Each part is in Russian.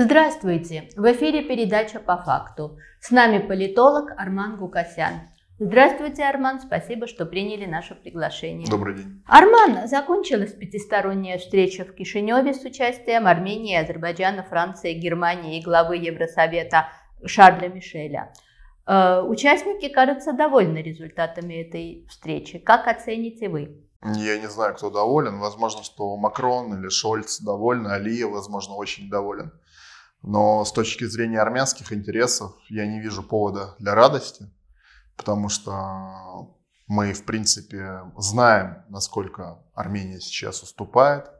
Здравствуйте! В эфире передача «По факту». С нами политолог Арман Гукасян. Здравствуйте, Арман. Спасибо, что приняли наше приглашение. Добрый день. Арман, закончилась пятисторонняя встреча в Кишиневе с участием Армении, Азербайджана, Франции, Германии и главы Евросовета Шарля Мишеля. Э, участники, кажется, довольны результатами этой встречи. Как оцените вы? Я не знаю, кто доволен. Возможно, что Макрон или Шольц довольны, Алия, возможно, очень доволен. Но с точки зрения армянских интересов я не вижу повода для радости, потому что мы, в принципе, знаем, насколько Армения сейчас уступает.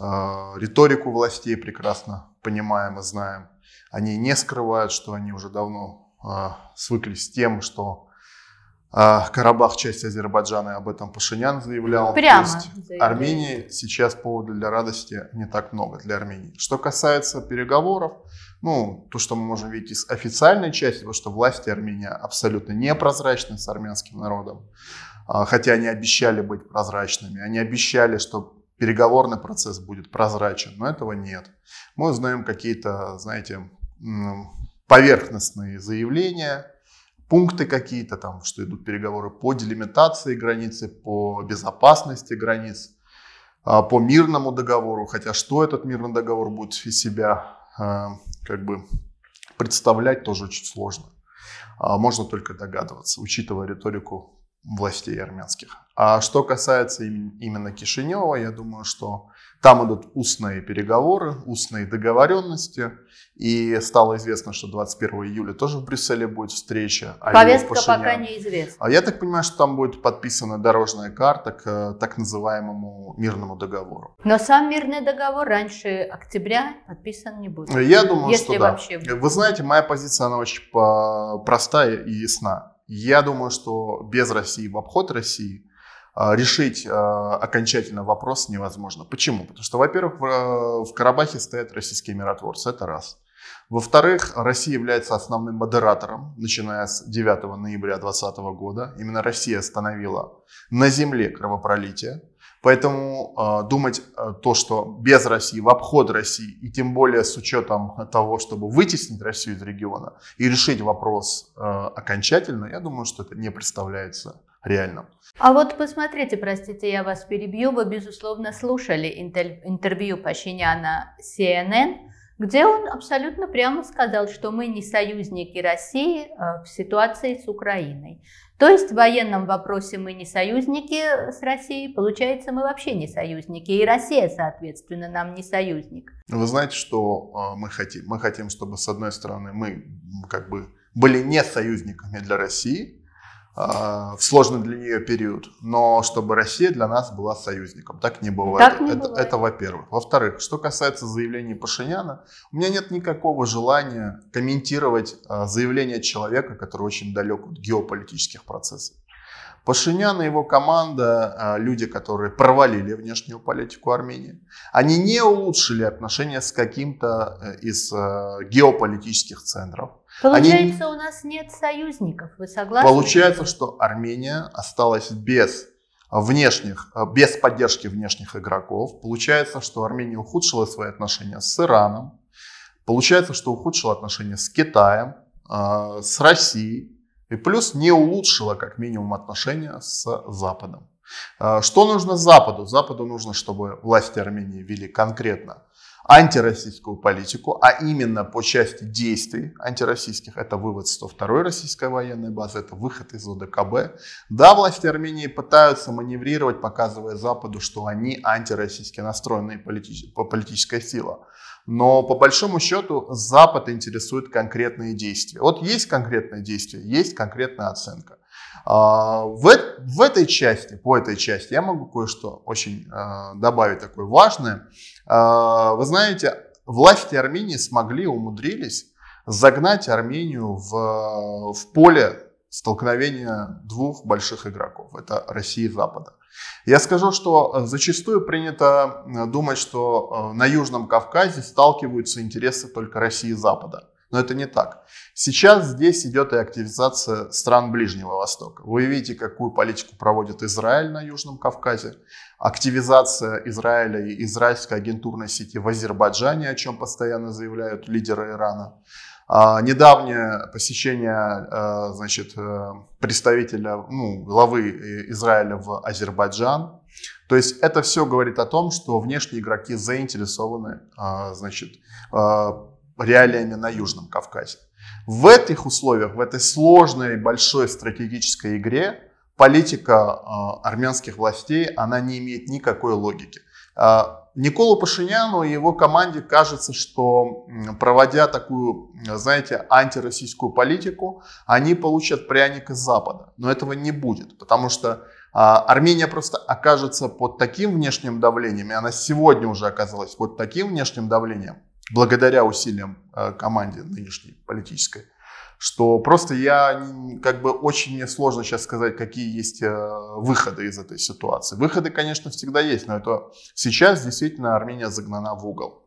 Э, риторику властей прекрасно понимаем и знаем. Они не скрывают, что они уже давно э, свыклись с тем, что а Карабах – часть Азербайджана, об этом Пашинян заявлял. Прямо. То есть заявили. Армении сейчас повода для радости не так много для Армении. Что касается переговоров, ну, то, что мы можем видеть из официальной части, то что власти Армения абсолютно непрозрачны с армянским народом, а, хотя они обещали быть прозрачными, они обещали, что переговорный процесс будет прозрачен, но этого нет. Мы узнаем какие-то, знаете, поверхностные заявления, пункты какие-то, там, что идут переговоры по делимитации границы, по безопасности границ, а, по мирному договору, хотя что этот мирный договор будет из себя а, как бы представлять тоже очень сложно. А, можно только догадываться, учитывая риторику властей армянских. А что касается именно Кишинева, я думаю, что там идут устные переговоры, устные договоренности. И стало известно, что 21 июля тоже в Брюсселе будет встреча. А Повестка пока неизвестна. А я так понимаю, что там будет подписана дорожная карта к э, так называемому мирному договору. Но сам мирный договор раньше октября подписан не будет. Э, я думаю, Если что да. Вообще будет. Вы знаете, моя позиция, она очень простая и ясна. Я думаю, что без России в обход России – а, решить а, окончательно вопрос невозможно. Почему? Потому что, во-первых, а, в Карабахе стоят российские миротворцы, это раз. Во-вторых, Россия является основным модератором, начиная с 9 ноября 2020 года. Именно Россия остановила на земле кровопролитие. Поэтому э, думать э, то, что без России, в обход России, и тем более с учетом того, чтобы вытеснить Россию из региона и решить вопрос э, окончательно, я думаю, что это не представляется реально. А вот посмотрите, простите, я вас перебью, вы, безусловно, слушали интервью Пашиняна CNN, где он абсолютно прямо сказал, что мы не союзники России э, в ситуации с Украиной. То есть в военном вопросе мы не союзники э, с Россией, получается, мы вообще не союзники, и Россия, соответственно, нам не союзник. Вы знаете, что э, мы хотим? Мы хотим, чтобы, с одной стороны, мы как бы были не союзниками для России, Э, в сложный для нее период, но чтобы Россия для нас была союзником. Так не бывает. Так не это, бывает. это во-первых. Во-вторых, что касается заявления Пашиняна, у меня нет никакого желания комментировать э, заявление человека, который очень далек от геополитических процессов. Пашинян и его команда, э, люди, которые провалили внешнюю политику Армении, они не улучшили отношения с каким-то из геополитических центров Получается, Они... у нас нет союзников, вы согласны? Получается, что Армения осталась без внешних, э, без поддержки внешних игроков. Получается, что Армения ухудшила свои отношения с Ираном. Получается, что ухудшила отношения с Китаем, э, с Россией. И плюс не улучшила, как минимум, отношения с Западом. Э, что нужно Западу? Западу нужно, чтобы власти Армении вели конкретно антироссийскую политику, а именно по части действий антироссийских. Это вывод 102-й российской военной базы, это выход из ОДКБ. Да, власти Армении пытаются маневрировать, показывая Западу, что они антироссийски настроенные политич... политическая сила. Но по большому счету Запад интересует конкретные действия. Вот есть конкретные действия, есть конкретная оценка. А, в, в этой части, по этой части, я могу кое-что очень а, добавить такое важное. А, вы знаете, власти Армении смогли, умудрились загнать Армению в, в поле столкновения двух больших игроков. Это Россия и Запада. Я скажу, что зачастую принято э, думать, что э, на Южном Кавказе сталкиваются интересы только России и Запада. Но это не так. Сейчас здесь идет и активизация стран Ближнего Востока. Вы видите, какую политику проводит Израиль на Южном Кавказе. Активизация Израиля и израильской агентурной сети в Азербайджане, о чем постоянно заявляют лидеры Ирана. А, недавнее посещение а, значит, э, представителя, ну, главы Израиля в Азербайджан. То есть это все говорит о том, что внешние игроки заинтересованы а, значит, а, реалиями на Южном Кавказе. В этих условиях, в этой сложной большой стратегической игре политика э, армянских властей, она не имеет никакой логики. Э, Николу Пашиняну и его команде кажется, что проводя такую, знаете, антироссийскую политику, они получат пряник из Запада. Но этого не будет, потому что э, Армения просто окажется под таким внешним давлением, и она сегодня уже оказалась под таким внешним давлением, благодаря усилиям э, команде нынешней политической, что просто я, как бы, очень мне сложно сейчас сказать, какие есть э, выходы из этой ситуации. Выходы, конечно, всегда есть, но это сейчас действительно Армения загнана в угол.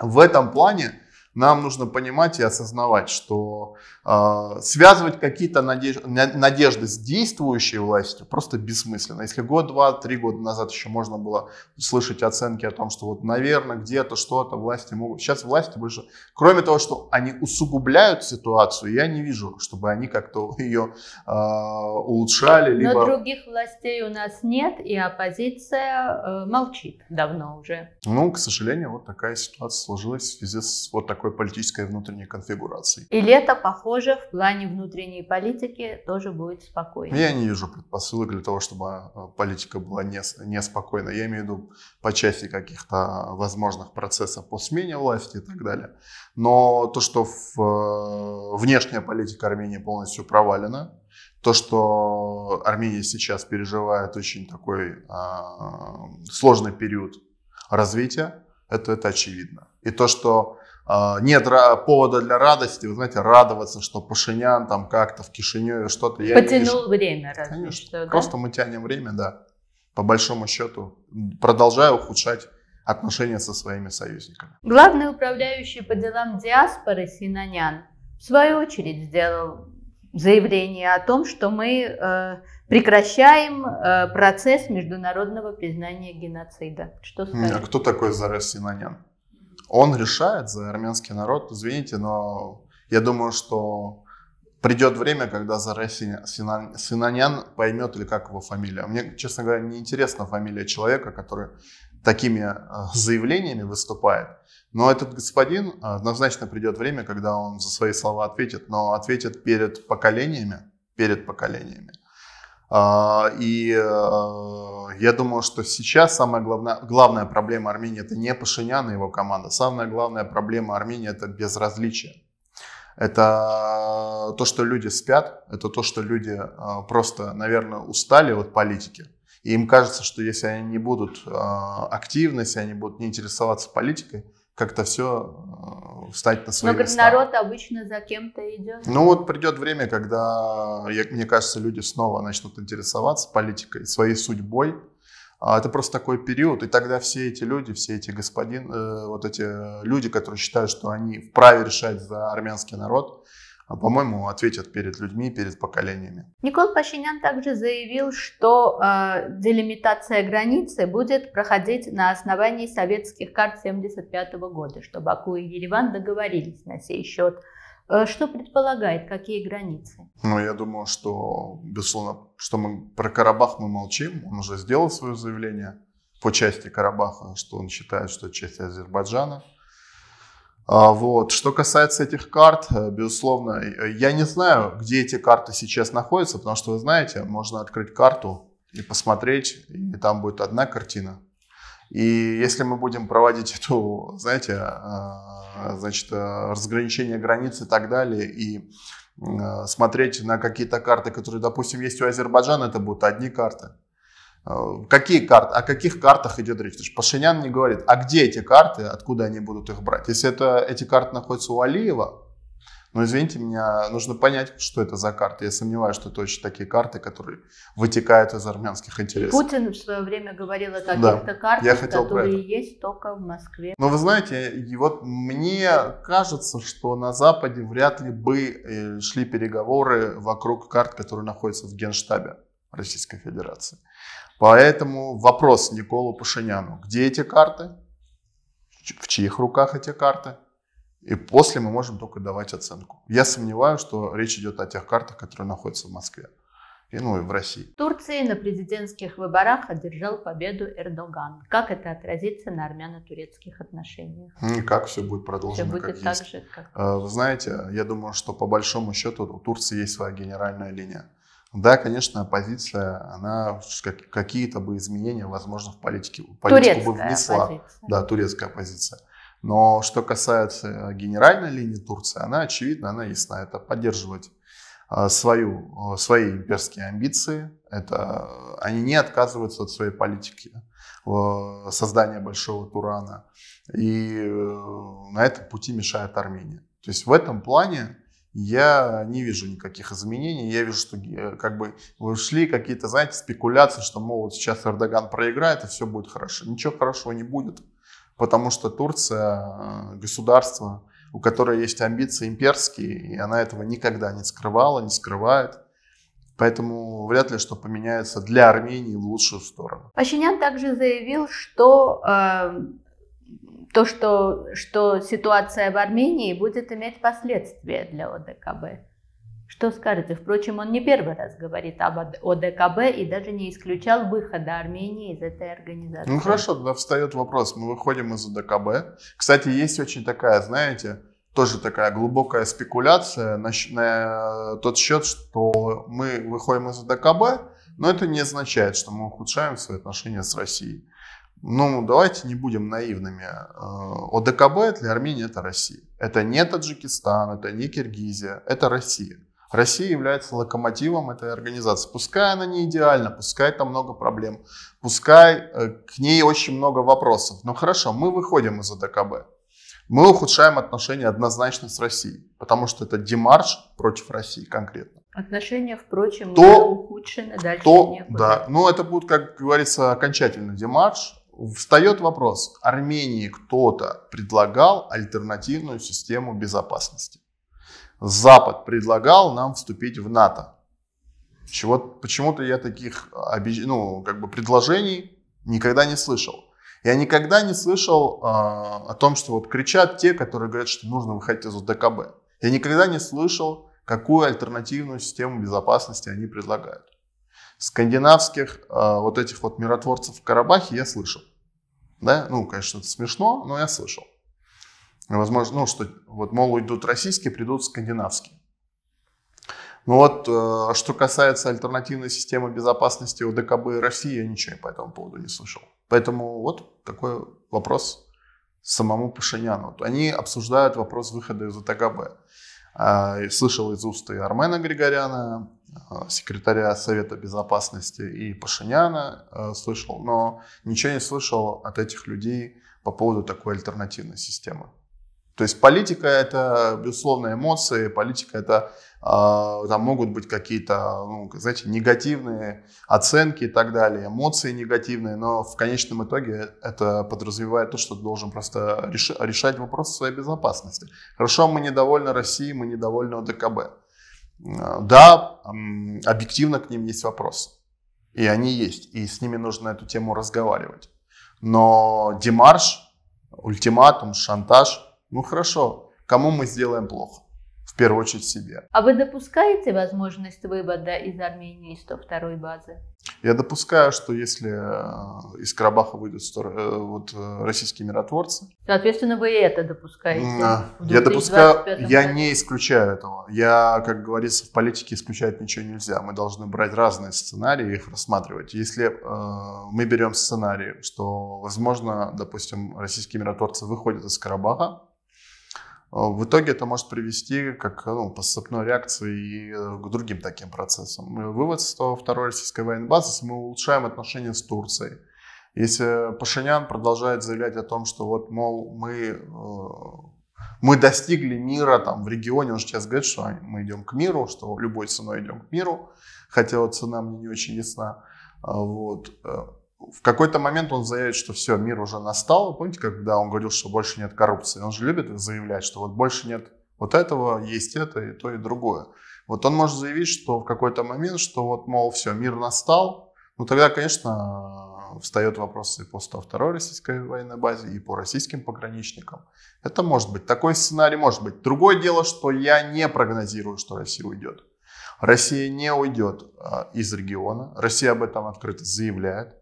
В этом плане нам нужно понимать и осознавать, что э, связывать какие-то надеж- надежды с действующей властью просто бессмысленно. Если год, два, три года назад еще можно было слышать оценки о том, что вот, наверное, где-то что-то власти могут... Сейчас власти больше... Кроме того, что они усугубляют ситуацию, я не вижу, чтобы они как-то ее э, улучшали. Либо... Но других властей у нас нет, и оппозиция э, молчит давно уже. Ну, к сожалению, вот такая ситуация сложилась в связи с вот такой такой политической внутренней конфигурации. И лето, похоже, в плане внутренней политики тоже будет спокойно. Я не вижу предпосылок для того, чтобы э, политика была неспокойна. Я имею в виду по части каких-то возможных процессов по смене власти и так далее. Но то, что в, э, внешняя политика Армении полностью провалена, то, что Армения сейчас переживает очень такой э, сложный период развития, это, это очевидно. И то, что а, нет повода для радости, вы знаете, радоваться, что Пашинян там как-то в Кишиневе что-то... Я Потянул вижу. время, разве Конечно. что, да? Просто мы тянем время, да, по большому счету, продолжая ухудшать отношения со своими союзниками. Главный управляющий по делам диаспоры Синанян в свою очередь сделал заявление о том, что мы э, прекращаем э, процесс международного признания геноцида. Что а скажете? А кто такой Зарес Синанян? он решает за армянский народ, извините, но я думаю, что придет время, когда Заре Синанян поймет, или как его фамилия. Мне, честно говоря, не интересна фамилия человека, который такими э, заявлениями выступает. Но этот господин э, однозначно придет время, когда он за свои слова ответит, но ответит перед поколениями, перед поколениями. А, и э, я думаю, что сейчас самая главная, главная проблема Армении это не Пашинян и его команда. Самая главная проблема Армении это безразличие. Это то, что люди спят, это то, что люди э, просто, наверное, устали от политики. И им кажется, что если они не будут э, активны, если они будут не интересоваться политикой, как-то все э, встать на свои Но места. народ обычно за кем-то идет. Ну вот придет время, когда, мне кажется, люди снова начнут интересоваться политикой, своей судьбой. А это просто такой период, и тогда все эти люди, все эти господин, э, вот эти люди, которые считают, что они вправе решать за армянский народ, а по-моему, ответят перед людьми, перед поколениями. Никол Пашинян также заявил, что э, делимитация границы будет проходить на основании советских карт 1975 года, что Баку и Ереван договорились на сей счет. Э, что предполагает, какие границы? Ну, я думаю, что, безусловно, что мы про Карабах мы молчим. Он уже сделал свое заявление по части Карабаха, что он считает, что часть Азербайджана. А, вот. Что касается этих карт, э, безусловно, э, я не знаю, где эти карты сейчас находятся, потому что, вы знаете, можно открыть карту и посмотреть, и там будет одна картина. И если мы будем проводить эту, знаете, э, значит, разграничение границ и так далее, и смотреть на какие-то карты, которые, допустим, есть у Азербайджана, это будут одни карты. Э, какие карты? О каких картах идет речь? Потому что Пашинян не говорит, а где эти карты, откуда они будут их брать? Если это, эти карты находятся у Алиева, но ну, извините меня, нужно понять, что это за карты. Я сомневаюсь, что это очень такие карты, которые вытекают из армянских интересов. Путин в свое время говорил о каких-то да, картах, я хотел которые есть только в Москве. Но вы знаете, и вот мне кажется, что на Западе вряд ли бы э, шли переговоры вокруг карт, которые находятся в Генштабе Российской Федерации. Поэтому вопрос Николу Пашиняну. Где эти карты? В чьих руках эти карты? И после мы можем только давать оценку. Я сомневаюсь, что речь идет о тех картах, которые находятся в Москве. И, ну и в России. Турции на президентских выборах одержал победу Эрдоган. Как это отразится на армяно-турецких отношениях? Как все будет продолжено все будет как так есть. Же, как... Э, вы знаете, я думаю, что по большому счету у Турции есть своя генеральная линия. Да, конечно, оппозиция, она какие-то бы изменения, возможно, в политике политику турецкая бы внесла. Оппозиция. Да, турецкая оппозиция. Но что касается э, генеральной линии Турции, она очевидна, она ясна. Это поддерживать э, свою, э, свои имперские амбиции. Это, они не отказываются от своей политики создания Большого Турана. И на этом пути мешает Армения. То есть в этом плане я не вижу никаких изменений. Я вижу, что э, как бы вышли какие-то, знаете, спекуляции, что, мол, вот сейчас Эрдоган проиграет, и все будет хорошо. Ничего хорошего не будет, потому что Турция э, государство, у которой есть амбиции имперские, и она этого никогда не скрывала, не скрывает. Поэтому вряд ли что поменяется для Армении в лучшую сторону. Пашинян также заявил, что э, то, что, что ситуация в Армении будет иметь последствия для ОДКБ. Что скажете? Впрочем, он не первый раз говорит об ОДКБ и даже не исключал выхода Армении из этой организации. Ну хорошо, тогда встает вопрос. Мы выходим из ОДКБ. Кстати, есть очень такая, знаете, тоже такая глубокая спекуляция на, на тот счет, что мы выходим из ОДКБ, но это не означает, что мы ухудшаем свои отношения с Россией. Ну, давайте не будем наивными. Э, ОДКБ для Армении – это Россия. Это не Таджикистан, это не Киргизия, это Россия. Россия является локомотивом этой организации. Пускай она не идеальна, пускай там много проблем, пускай э, к ней очень много вопросов. Но хорошо, мы выходим из ОДКБ. Мы ухудшаем отношения однозначно с Россией, потому что это демарш против России конкретно. Отношения, впрочем, то уже ухудшены, дальше кто, некуда. Да, ну это будет, как говорится, окончательный демарш. Встает вопрос, Армении кто-то предлагал альтернативную систему безопасности. Запад предлагал нам вступить в НАТО. Чего, почему-то я таких ну, как бы предложений никогда не слышал. Я никогда не слышал э, о том, что вот кричат те, которые говорят, что нужно выходить из ДКБ. Я никогда не слышал, какую альтернативную систему безопасности они предлагают скандинавских э, вот этих вот миротворцев в Карабахе я слышал. Да? Ну, конечно, это смешно, но я слышал. Возможно, ну, что вот, мол, уйдут российские, придут скандинавские. Ну вот, э, что касается альтернативной системы безопасности ОДКБ и России, я ничего по этому поводу не слышал. Поэтому вот такой вопрос самому Пашиняну. Вот они обсуждают вопрос выхода из ОДКБ. Э, а, слышал из уст и Армена Григоряна, Э, секретаря Совета Безопасности и Пашиняна э, слышал, но ничего не слышал от этих людей по поводу такой альтернативной системы. То есть политика это, безусловно, эмоции, политика это э, там могут быть какие-то, ну, знаете, негативные оценки и так далее, эмоции негативные, но в конечном итоге это подразумевает то, что ты должен просто решать вопрос своей безопасности. Хорошо, мы недовольны Россией, мы недовольны ОДКБ. Э, да, объективно к ним есть вопросы, И они есть. И с ними нужно эту тему разговаривать. Но демарш, ультиматум, шантаж, ну хорошо, кому мы сделаем плохо? в первую очередь себе. А вы допускаете возможность вывода из Армении 102-й базы? Я допускаю, что если э, из Карабаха выйдут э, вот, э, российские миротворцы... Соответственно, вы и это допускаете. А, я допускаю, я не исключаю этого. Я, как говорится, в политике исключать ничего нельзя. Мы должны брать разные сценарии и их рассматривать. Если э, мы берем сценарий, что, возможно, допустим, российские миротворцы выходят из Карабаха, а в итоге это может привести как ну, по цепной реакции и э, к другим таким процессам. Э, вывод, что второй российской военной базы, если мы улучшаем отношения с Турцией, если Пашинян продолжает заявлять о том, что вот, мол, мы, э, мы достигли мира там в регионе, он же сейчас говорит, что мы идем к миру, что любой ценой идем к миру, хотя вот цена мне не очень ясна. А вот в какой-то момент он заявит, что все, мир уже настал. Помните, когда он говорил, что больше нет коррупции? Он же любит заявлять, что вот больше нет вот этого, есть это и то, и другое. Вот он может заявить, что в какой-то момент, что вот, мол, все, мир настал. Ну, тогда, конечно, встает вопрос и по 102-й российской военной базе, и по российским пограничникам. Это может быть. Такой сценарий может быть. Другое дело, что я не прогнозирую, что Россия уйдет. Россия не уйдет а, из региона. Россия об этом открыто заявляет.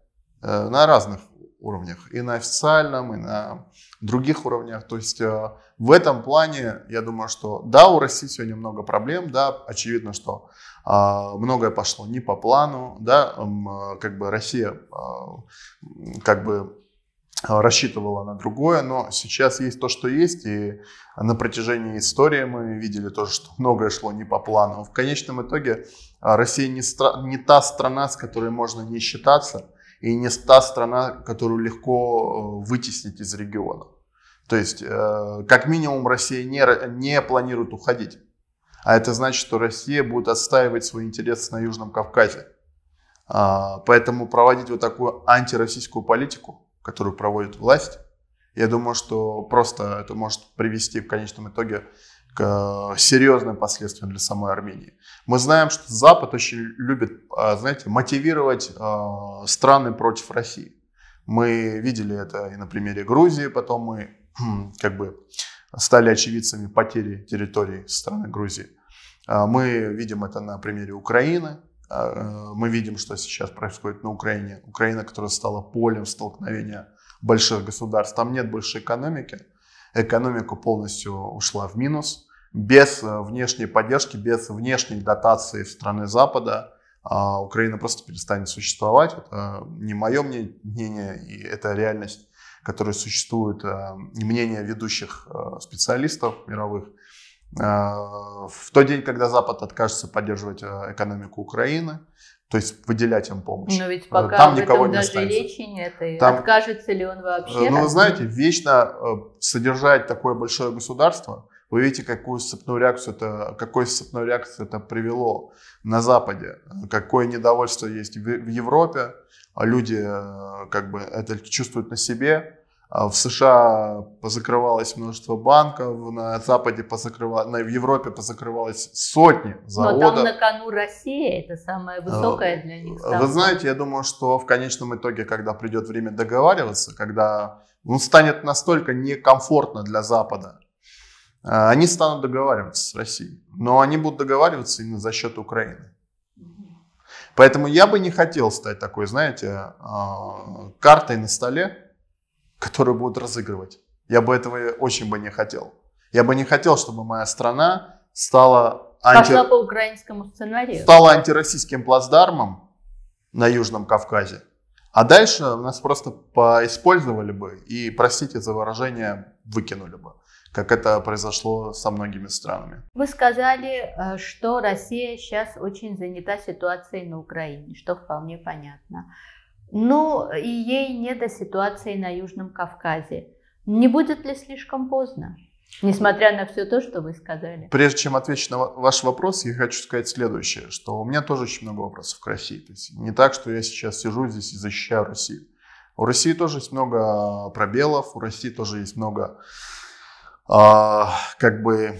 Э, на разных уровнях, и на официальном, и на других уровнях. То есть э, в этом плане, я думаю, что да, у России сегодня много проблем, да, очевидно, что а, многое пошло не по плану, да, э, как бы Россия а, как бы а, рассчитывала на другое, но сейчас есть то, что есть, и на протяжении истории мы видели тоже, что многое шло не по плану. В конечном итоге Россия не, стра- не та страна, с которой можно не считаться, и не та страна, которую легко э, вытеснить из региона. То есть, э, как минимум, Россия не, не планирует уходить. А это значит, что Россия будет отстаивать свой интерес на Южном Кавказе. А, поэтому проводить вот такую антироссийскую политику, которую проводит власть, я думаю, что просто это может привести в конечном итоге к э, серьезным последствиям для самой Армении. Мы знаем, что Запад очень любит, э, знаете, мотивировать э, страны против России. Мы видели это и на примере Грузии, потом мы хм, как бы стали очевидцами потери территорий страны Грузии. Мы видим это на примере Украины. Мы видим, что сейчас происходит на Украине. Украина, которая стала полем столкновения больших государств. Там нет больше экономики экономика полностью ушла в минус. Без э, внешней поддержки, без внешней дотации страны Запада а, Украина просто перестанет существовать. Это не мое мнение, и это реальность, которая существует, э, мнение ведущих э, специалистов мировых – а, в тот день, когда Запад откажется поддерживать э, экономику Украины, то есть выделять им помощь. Но ведь э, пока там об никого этом не даже останется. речи нет. И там... Откажется ли он вообще? Э, ну, вы знаете, вечно содержать такое большое государство, вы видите, какую цепную реакцию это, какой цепную реакцию это привело на Западе, какое недовольство есть в, в Европе, а люди как бы это чувствуют на себе, а в США позакрывалось множество банков, на Западе позакрывалось, на, в Европе позакрывалось сотни заводов. Но там на кону Россия, это самая высокая для них ставка. Вы знаете, я думаю, что в конечном итоге, когда придет время договариваться, когда ну, станет настолько некомфортно для Запада, а, они станут договариваться с Россией. Но они будут договариваться именно за счет Украины. Поэтому я бы не хотел стать такой, знаете, а, картой на столе, которые будут разыгрывать. Я бы этого очень бы не хотел. Я бы не хотел, чтобы моя страна стала, анти... по украинскому сценарию. стала антироссийским плацдармом на Южном Кавказе. А дальше нас просто поиспользовали бы и, простите за выражение, выкинули бы, как это произошло со многими странами. Вы сказали, э, что Россия сейчас очень занята ситуацией на Украине, что вполне понятно. Ну, и ей не до ситуации на Южном Кавказе. Не будет ли слишком поздно? Несмотря на все то, что вы сказали. Прежде чем отвечу на ваш вопрос, я хочу сказать следующее, что у меня тоже очень много вопросов к России. То есть не так, что я сейчас сижу здесь и защищаю Россию. У России тоже есть много пробелов, у России тоже есть много, э, как бы,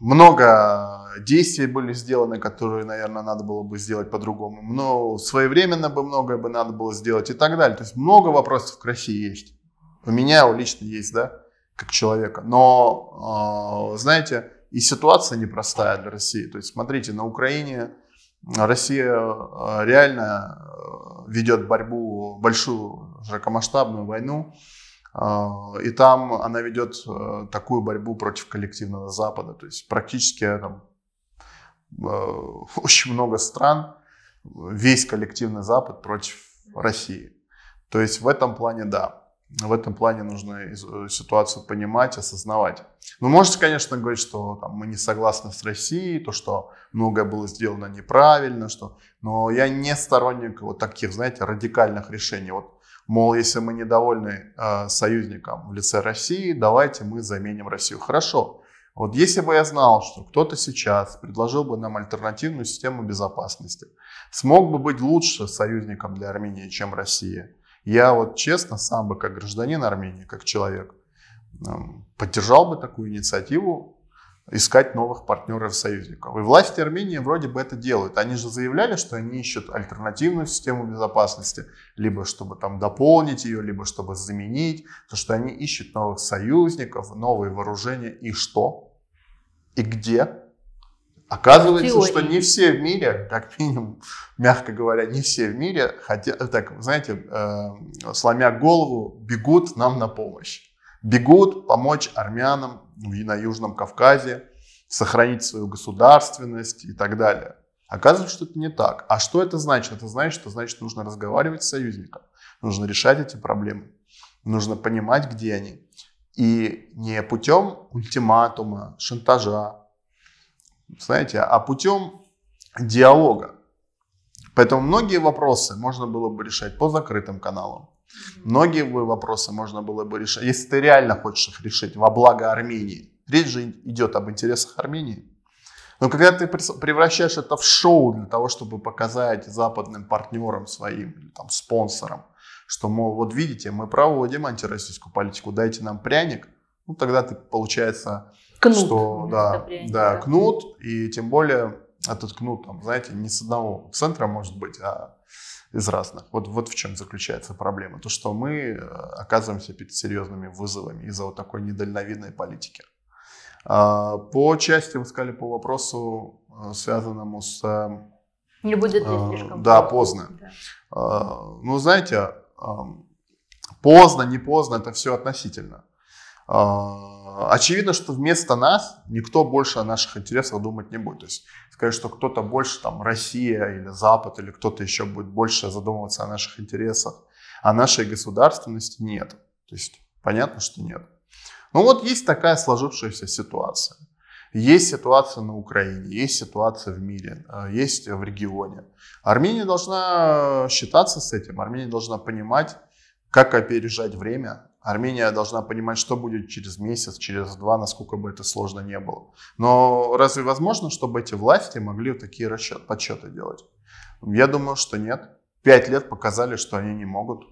много действия были сделаны, которые, наверное, надо было бы сделать по-другому. Но своевременно бы многое бы надо было сделать и так далее. То есть много вопросов к России есть. У меня лично есть, да, как человека. Но, а, знаете, и ситуация непростая для России. То есть, смотрите, на Украине Россия а, реально а, ведет борьбу, большую широкомасштабную войну. И там она ведет такую борьбу против коллективного Запада. То есть практически там, Э, очень много стран, весь коллективный Запад против России. То есть в этом плане да. В этом плане нужно э, ситуацию понимать, осознавать. Ну, можете, конечно, говорить, что там, мы не согласны с Россией, то, что многое было сделано неправильно, что... но я не сторонник вот таких, знаете, радикальных решений. Вот, мол, если мы недовольны э, союзником в лице России, давайте мы заменим Россию. Хорошо, вот если бы я знал, что кто-то сейчас предложил бы нам альтернативную систему безопасности, смог бы быть лучше союзником для Армении, чем Россия, я вот честно сам бы, как гражданин Армении, как человек, эм, поддержал бы такую инициативу искать новых партнеров союзников. И власти Армении вроде бы это делают. Они же заявляли, что они ищут альтернативную систему безопасности, либо чтобы там дополнить ее, либо чтобы заменить, то что они ищут новых союзников, новые вооружения и что? и где. Оказывается, что не все в мире, как минимум, мягко говоря, не все в мире, хотя, так, знаете, э, сломя голову, бегут нам на помощь. Бегут помочь армянам на Южном Кавказе, сохранить свою государственность и так далее. Оказывается, что это не так. А что это значит? Это значит, что значит нужно разговаривать с союзником, нужно решать эти проблемы, нужно понимать, где они. И не путем ультиматума, шантажа, знаете, а путем диалога. Поэтому многие вопросы можно было бы решать по закрытым каналам. Многие вопросы можно было бы решать, если ты реально хочешь их решить во благо Армении. Речь же идет об интересах Армении. Но когда ты превращаешь это в шоу для того, чтобы показать западным партнерам своим, или там, спонсорам, что, мол, вот видите, мы проводим антироссийскую политику, дайте нам пряник, ну тогда ты, получается, кнут. что, да, пряник, да, да, кнут, и тем более этот кнут, там, знаете, не с одного центра может быть, а из разных. Вот, вот в чем заключается проблема. То, что мы э, оказываемся перед серьезными вызовами из-за вот такой недальновидной политики. А, по части, вы сказали, по вопросу, э, связанному с... Э, не будет ли слишком Да, поздно. Да. А, ну, знаете, поздно, не поздно, это все относительно. А, очевидно, что вместо нас никто больше о наших интересах думать не будет. То есть сказать, что кто-то больше, там, Россия или Запад, или кто-то еще будет больше задумываться о наших интересах, о нашей государственности, нет. То есть понятно, что нет. Но ну вот есть такая сложившаяся ситуация. Есть ситуация на Украине, есть ситуация в мире, э, есть в регионе. Армения должна считаться с этим, Армения должна понимать, как опережать время, Армения должна понимать, что будет через месяц, через два, насколько бы это сложно не было. Но разве возможно, чтобы эти власти могли такие расчет, подсчеты делать? Я думаю, что нет. Пять лет показали, что они не могут.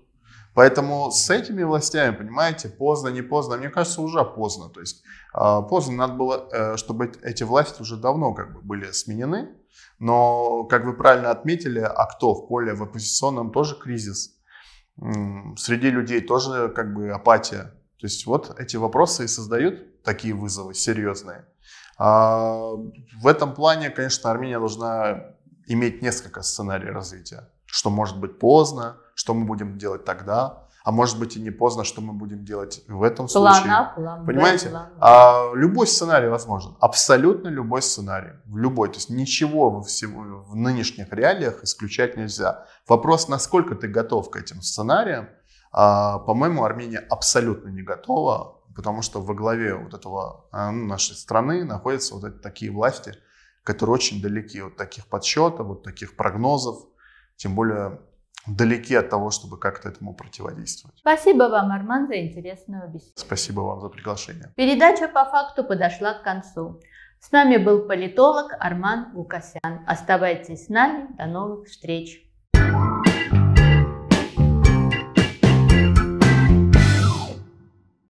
Поэтому с этими властями, понимаете, поздно, не поздно, мне кажется, уже поздно. То есть а, поздно надо было, э, чтобы эти власти уже давно как бы были сменены. Но, как вы правильно отметили, а кто в поле в оппозиционном тоже кризис. Среди людей тоже как бы апатия. То есть вот эти вопросы и создают такие вызовы серьезные. А в этом плане, конечно, Армения должна иметь несколько сценариев развития. Что может быть поздно, что мы будем делать тогда, а может быть и не поздно, что мы будем делать в этом план а, случае. план Понимаете? Б, план а, а, любой сценарий возможен, абсолютно любой сценарий, любой, то есть ничего во всего, в нынешних реалиях исключать нельзя. Вопрос, насколько ты готов к этим сценариям, а, по-моему, Армения абсолютно не готова, потому что во главе вот этого а, ну, нашей страны находятся вот эти такие власти, которые очень далеки от таких подсчетов, от таких прогнозов, тем более далеки от того, чтобы как-то этому противодействовать. Спасибо вам, Арман, за интересную беседу. Спасибо вам за приглашение. Передача по факту подошла к концу. С нами был политолог Арман Лукасян. Оставайтесь с нами. До новых встреч.